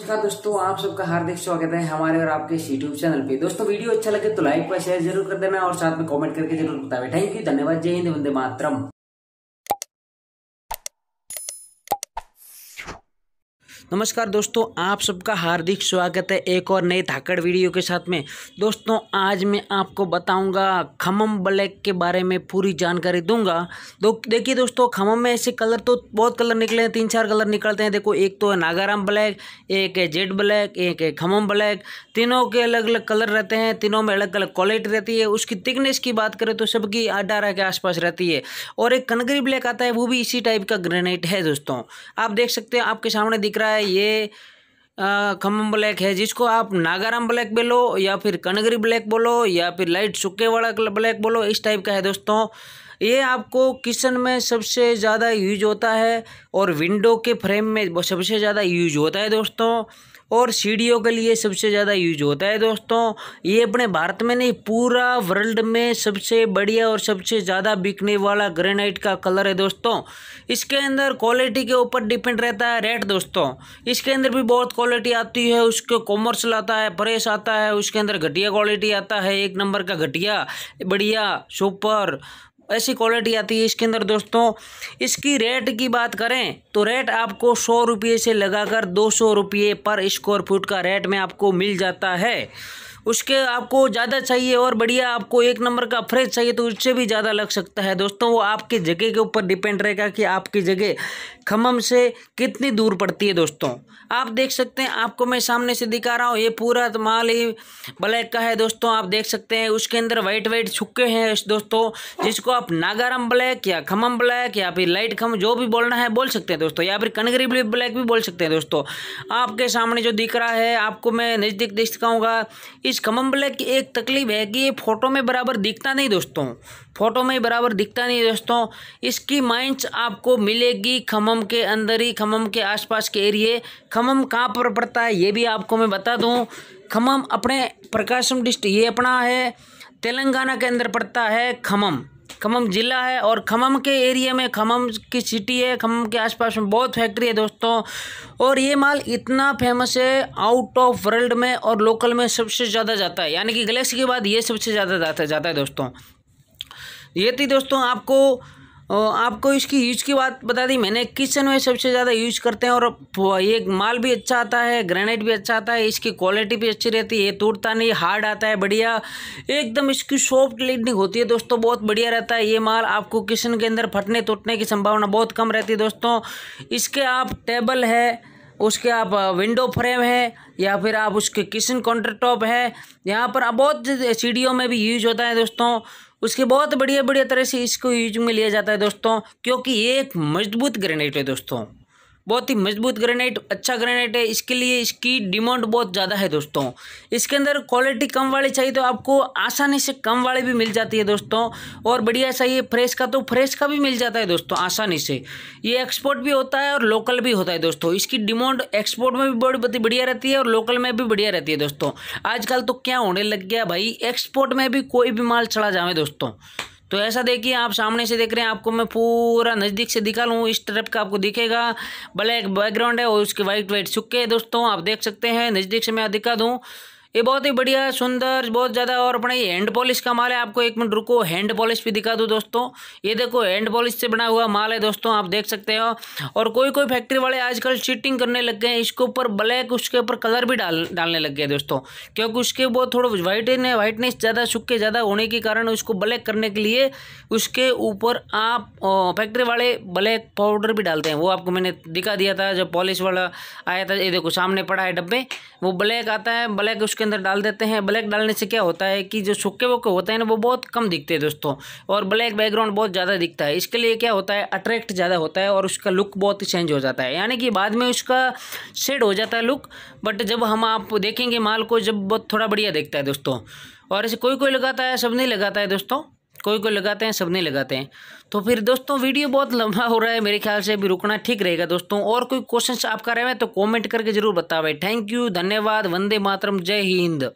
नमस्कार अच्छा दोस्तों आप सबका हार्दिक स्वागत है हमारे और आपके यूट्यूब चैनल पे दोस्तों वीडियो अच्छा लगे तो लाइक व शेयर जरूर कर देना और साथ में कमेंट करके जरूर बताए थैंक यू धन्यवाद जय हिंद वंदे मातरम नमस्कार दोस्तों आप सबका हार्दिक स्वागत है एक और नए धाकड़ वीडियो के साथ में दोस्तों आज मैं आपको बताऊंगा खमम ब्लैक के बारे में पूरी जानकारी दूंगा दो देखिए दोस्तों खमम में ऐसे कलर तो बहुत कलर निकले हैं तीन चार कलर निकलते हैं देखो एक तो है नागाराम ब्लैक एक है जेड ब्लैक एक है खमम ब्लैक तीनों के अलग अलग कलर रहते हैं तीनों में अलग अलग क्वालिटी रहती है उसकी थिकनेस की बात करें तो सबकी अडारा के आसपास रहती है और एक कनगरी ब्लैक आता है वो भी इसी टाइप का ग्रेनाइट है दोस्तों आप देख सकते हैं आपके सामने दिख रहा है है ये खम्भम ब्लैक है जिसको आप नागाराम ब्लैक बोलो या फिर कनगरी ब्लैक बोलो या फिर लाइट सुक्के वाला ब्लैक बोलो इस टाइप का है दोस्तों ये आपको किचन में सबसे ज़्यादा यूज होता है और विंडो के फ्रेम में सबसे ज़्यादा यूज होता है दोस्तों और सीढ़ियों के लिए सबसे ज़्यादा यूज होता है दोस्तों ये अपने भारत में नहीं पूरा वर्ल्ड में सबसे बढ़िया और सबसे ज़्यादा बिकने वाला ग्रेनाइट का कलर है दोस्तों इसके अंदर क्वालिटी के ऊपर डिपेंड रहता है रेट दोस्तों इसके अंदर भी बहुत क्वालिटी आती है उसके कॉमर्शियल आता है प्रेस आता है उसके अंदर घटिया क्वालिटी आता है एक नंबर का घटिया बढ़िया सुपर ऐसी क्वालिटी आती है इसके अंदर दोस्तों इसकी रेट की बात करें तो रेट आपको सौ रुपये से लगाकर दो सौ रुपये पर स्क्वायर फुट का रेट में आपको मिल जाता है उसके आपको ज़्यादा चाहिए और बढ़िया आपको एक नंबर का फ्रेश चाहिए तो उससे भी ज़्यादा लग सकता है दोस्तों वो आपकी जगह के ऊपर डिपेंड रहेगा कि आपकी जगह खम्भम से कितनी दूर पड़ती है दोस्तों आप देख सकते हैं आपको मैं सामने से दिखा रहा हूँ ये पूरा माल ही ब्लैक का है दोस्तों आप देख सकते हैं उसके अंदर वाइट वाइट छुक्के हैं दोस्तों जिसको आप नागारम ब्लैक या खमम ब्लैक या फिर लाइट खम जो भी बोलना है बोल सकते हैं दोस्तों या फिर कनगरी ब्लैक भी बोल सकते हैं दोस्तों आपके सामने जो दिख रहा है आपको मैं नज़दीक दिखाऊँगा इस कमम ब्लैक की एक तकलीफ है कि ये फ़ोटो में बराबर दिखता नहीं दोस्तों फ़ोटो में बराबर दिखता नहीं दोस्तों इसकी माइंस आपको मिलेगी खमम के अंदर ही खमम के आसपास के एरिए खमम कहाँ पर पड़ता है ये भी आपको मैं बता दूँ खमम अपने प्रकाशम डिस्ट्रिक ये अपना है तेलंगाना के अंदर पड़ता है खमम खमम ज़िला है और खमम के एरिया में खमम की सिटी है खमम के आसपास में बहुत फैक्ट्री है दोस्तों और ये माल इतना फेमस है आउट ऑफ वर्ल्ड में और लोकल में सबसे ज़्यादा जाता है यानी कि गलेक्सी के बाद ये सबसे ज़्यादा जाता जाता है दोस्तों ये थी दोस्तों आपको आपको इसकी यूज की बात बता दी मैंने किचन में सबसे ज़्यादा यूज करते हैं और ये माल भी अच्छा आता है ग्रेनाइट भी अच्छा आता है इसकी क्वालिटी भी अच्छी रहती है टूटता नहीं हार्ड आता है बढ़िया एकदम इसकी सॉफ्ट लीडिंग होती है दोस्तों बहुत बढ़िया रहता है ये माल आपको किचन के अंदर फटने टूटने की संभावना बहुत कम रहती है दोस्तों इसके आप टेबल है उसके आप विंडो फ्रेम है या फिर आप उसके किचन काउंटर टॉप है यहाँ पर आप बहुत सीढ़ियों में भी यूज होता है दोस्तों उसके बहुत बढ़िया बढ़िया तरह से इसको यूज में लिया जाता है दोस्तों क्योंकि ये एक मजबूत ग्रेनाइट है दोस्तों बहुत ही मजबूत ग्रेनाइट अच्छा ग्रेनाइट है इसके लिए इसकी डिमांड बहुत ज़्यादा है दोस्तों इसके अंदर क्वालिटी कम वाली चाहिए तो आपको आसानी से कम वाली भी मिल जाती है दोस्तों और बढ़िया चाहिए फ्रेश का तो फ्रेश का भी मिल जाता है दोस्तों आसानी से ये एक्सपोर्ट भी होता है और लोकल भी होता है दोस्तों इसकी डिमांड एक्सपोर्ट में भी बड़ी बढ़िया रहती है और लोकल में भी बढ़िया रहती है दोस्तों आजकल तो क्या होने लग गया भाई एक्सपोर्ट में भी कोई भी माल चढ़ा जाए दोस्तों तो ऐसा देखिए आप सामने से देख रहे हैं आपको मैं पूरा नज़दीक से दिखा लूँ इस तरफ का आपको दिखेगा ब्लैक बैकग्राउंड है और उसके वाइट वाइट सुक्के दोस्तों आप देख सकते हैं नज़दीक से मैं दिखा दूँ ये बहुत ही बढ़िया सुंदर बहुत ज़्यादा और अपना ये हैंड पॉलिश का माल है आपको एक मिनट रुको हैंड पॉलिश भी दिखा दूँ दोस्तों ये देखो हैंड पॉलिश से बना हुआ माल है दोस्तों आप देख सकते हो और कोई कोई फैक्ट्री वाले आजकल चीटिंग करने लग गए हैं इसके ऊपर ब्लैक उसके ऊपर कलर भी डाल डालने लग गए दोस्तों क्योंकि उसके वो थोड़ा है व्हाइटनेस ज़्यादा सूखे ज़्यादा होने के कारण उसको ब्लैक करने के लिए उसके ऊपर आप फैक्ट्री वाले ब्लैक पाउडर भी डालते हैं वो आपको मैंने दिखा दिया था जब पॉलिश वाला आया था ये देखो सामने पड़ा है डब्बे वो ब्लैक आता है ब्लैक उसके अंदर डाल देते हैं ब्लैक डालने से क्या होता है कि जो सुक्के वक्के होते हैं ना वो बहुत कम दिखते हैं दोस्तों और ब्लैक बैकग्राउंड बहुत ज़्यादा दिखता है इसके लिए क्या होता है अट्रैक्ट ज़्यादा होता है और उसका लुक बहुत ही चेंज हो जाता है यानी कि बाद में उसका शेड हो जाता है लुक बट जब हम आप देखेंगे माल को जब बहुत थोड़ा बढ़िया दिखता है दोस्तों और ऐसे कोई कोई लगाता है सब नहीं लगाता है दोस्तों कोई कोई लगाते हैं सब नहीं लगाते हैं तो फिर दोस्तों वीडियो बहुत लंबा हो रहा है मेरे ख्याल से अभी रुकना ठीक रहेगा दोस्तों और कोई क्वेश्चन आपका रहे तो कॉमेंट करके जरूर बता थैंक यू धन्यवाद वंदे मातरम जय हिंद